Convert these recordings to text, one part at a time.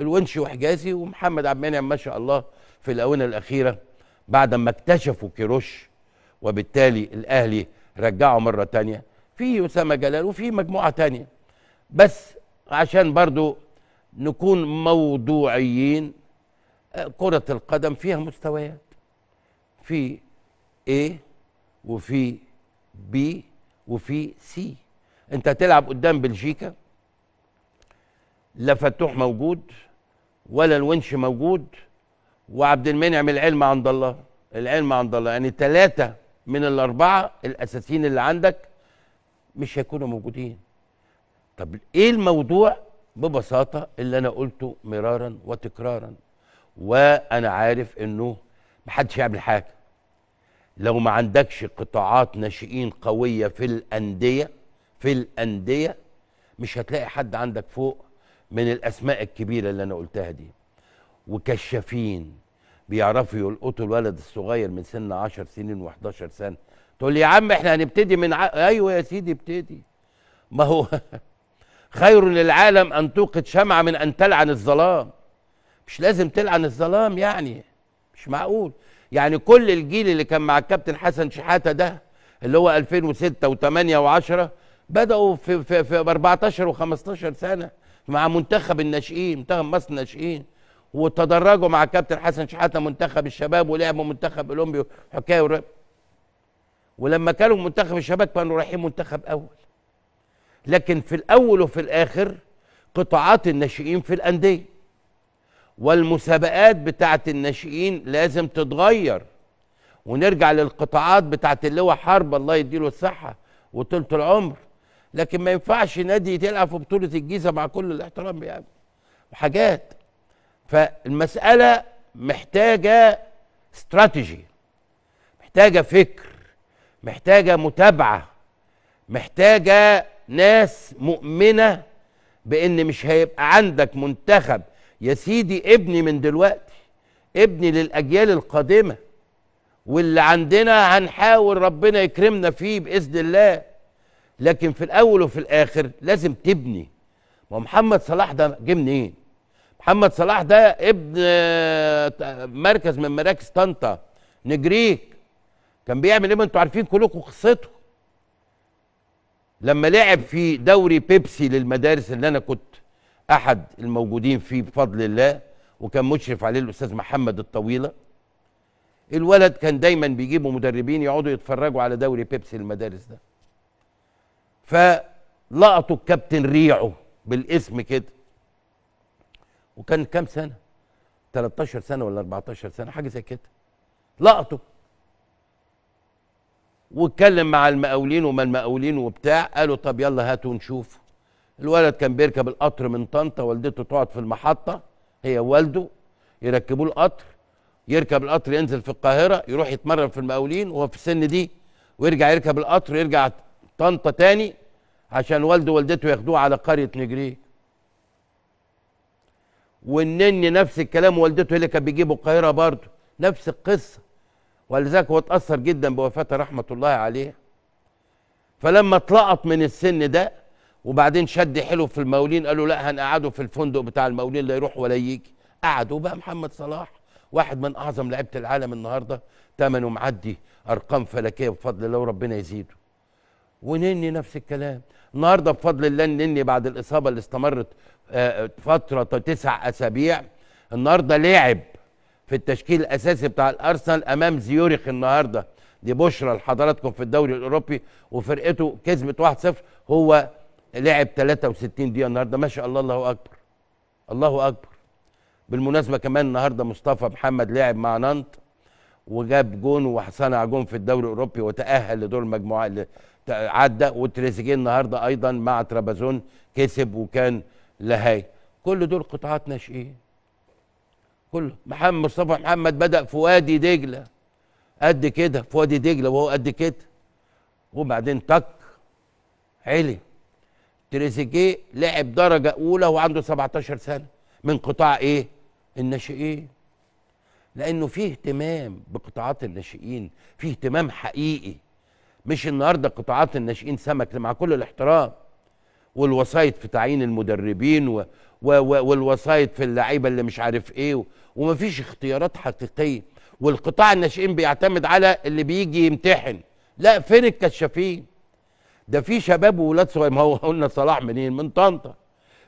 الونشي وحجازي ومحمد عبد المنعم ما شاء الله في الاونه الاخيره بعد ما اكتشفوا كيروش وبالتالي الاهلي رجعه مره تانية في اسامه جلال وفي مجموعه تانية بس عشان برضو نكون موضوعيين آه، كرة القدم فيها مستويات في A وفي B وفي C انت هتلعب قدام بلجيكا لا فتوح موجود ولا الونش موجود وعبد المنعم العلم عند الله العلم عند الله يعني ثلاثة من الأربعة الأساسيين اللي عندك مش هيكونوا موجودين طب إيه الموضوع ببساطة اللي أنا قلته مرارا وتكرارا وأنا عارف إنه محدش يعمل حاجة لو ما عندكش قطاعات ناشئين قوية في الأندية في الأندية مش هتلاقي حد عندك فوق من الاسماء الكبيره اللي انا قلتها دي وكشافين بيعرفوا يلقطوا الولد الصغير من سن 10 سنين و11 سنه تقول لي يا عم احنا هنبتدي من ع... ايوه يا سيدي ابتدي ما هو خير للعالم ان توقد شمعه من ان تلعن الظلام مش لازم تلعن الظلام يعني مش معقول يعني كل الجيل اللي كان مع الكابتن حسن شحاته ده اللي هو 2006 و8 و10 بداوا في في, في 14 و15 سنه مع منتخب الناشئين منتخب مصر الناشئين وتدرجوا مع كابتن حسن شحاته منتخب الشباب ولعبوا منتخب اولمبي وحكايه ورق. ولما كانوا منتخب الشباب كانوا رايحين منتخب اول لكن في الاول وفي الاخر قطاعات الناشئين في الانديه والمسابقات بتاعه الناشئين لازم تتغير ونرجع للقطاعات بتاعه اللواء حرب الله يديله الصحه وطولة العمر لكن ما ينفعش نادي تلعب في بطوله الجيزه مع كل الاحترام يعني وحاجات فالمساله محتاجه استراتيجي محتاجه فكر محتاجه متابعه محتاجه ناس مؤمنه بان مش هيبقى عندك منتخب يا سيدي ابني من دلوقتي ابني للاجيال القادمه واللي عندنا هنحاول ربنا يكرمنا فيه باذن الله لكن في الاول وفي الاخر لازم تبني ما محمد صلاح ده جه منين محمد صلاح ده ابن آه، مركز من مراكز طنطا نجريك كان بيعمل ايه ما انتوا عارفين كلكم قصته لما لعب في دوري بيبسي للمدارس اللي انا كنت احد الموجودين فيه بفضل الله وكان مشرف عليه الاستاذ محمد الطويله الولد كان دايما بيجيبوا مدربين يقعدوا يتفرجوا على دوري بيبسي المدارس ده فلقطوا الكابتن ريعه بالاسم كده وكان كام سنه 13 سنه ولا 14 سنه حاجه زي كده لقطوا واتكلم مع المقاولين وما المقاولين وبتاع قالوا طب يلا هاتوا نشوف الولد كان بيركب القطر من طنطا والدته تقعد في المحطه هي والده يركبوه القطر يركب القطر ينزل في القاهره يروح يتمرن في المقاولين وهو في السن دي ويرجع يركب القطر يرجع طنطا تاني عشان والده ووالدته ياخدوه على قرية نجريه والنني نفس الكلام والدته هي اللي كانت بيجيبه القاهرة برضه نفس القصة ولذلك هو اتأثر جدا بوفاته رحمة الله عليه فلما اتلقط من السن ده وبعدين شد حلو في المولين قالوا لا هنقعده في الفندق بتاع المولين لا يروح ولا يجي قعدوا بقى محمد صلاح واحد من اعظم لعيبه العالم النهارده ثمنه معدي ارقام فلكيه بفضل الله وربنا يزيده ونني نفس الكلام النهارده بفضل الله النني بعد الاصابه اللي استمرت آه، فتره تسع اسابيع النهارده لعب في التشكيل الاساسي بتاع الارسنال امام زيورخ النهارده دي بشرى لحضراتكم في الدوري الاوروبي وفرقته كسبت 1-0 هو لعب 63 دقيقه النهارده ما شاء الله الله اكبر الله اكبر بالمناسبه كمان النهارده مصطفى محمد لعب مع نانت وجاب جون وصنع جون في الدوري الاوروبي وتاهل لدور المجموعات عدى وتريزيجيه النهارده ايضا مع ترابازون كسب وكان لهاي كل دول قطاعات ناشئين كله محمد مصطفى محمد بدا في وادي دجله قد كده في وادي دجله وهو قد كده وبعدين تك علي تريزيجيه لعب درجه اولى وعنده 17 سنه من قطاع ايه الناشئين لانه في اهتمام بقطاعات الناشئين في اهتمام حقيقي مش النهارده قطاعات الناشئين سمك مع كل الاحترام والوسايط في تعيين المدربين و و و والوسايط في اللعيبه اللي مش عارف ايه ومفيش اختيارات حقيقيه والقطاع الناشئين بيعتمد على اللي بيجي يمتحن لا فين الكشافين ده في شباب وولاد صغير ما هو قلنا صلاح منين من طنطا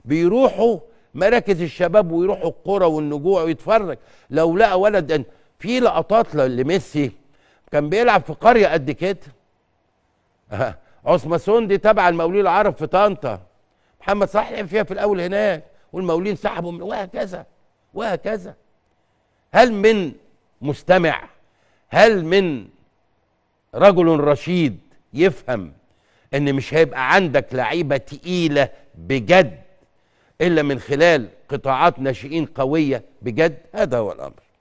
بيروحوا مراكز الشباب ويروحوا القرى والنجوع ويتفرج لو لقى ولد في لقطات لميسي كان بيلعب في قريه قد كده عصمة سندي تبع المولين العرب في طنطا محمد صلاح لعب فيها في الاول هناك والمولين سحبوا من وهكذا وهكذا هل من مستمع هل من رجل رشيد يفهم ان مش هيبقى عندك لعيبه تقيله بجد الا من خلال قطاعات ناشئين قويه بجد هذا هو الامر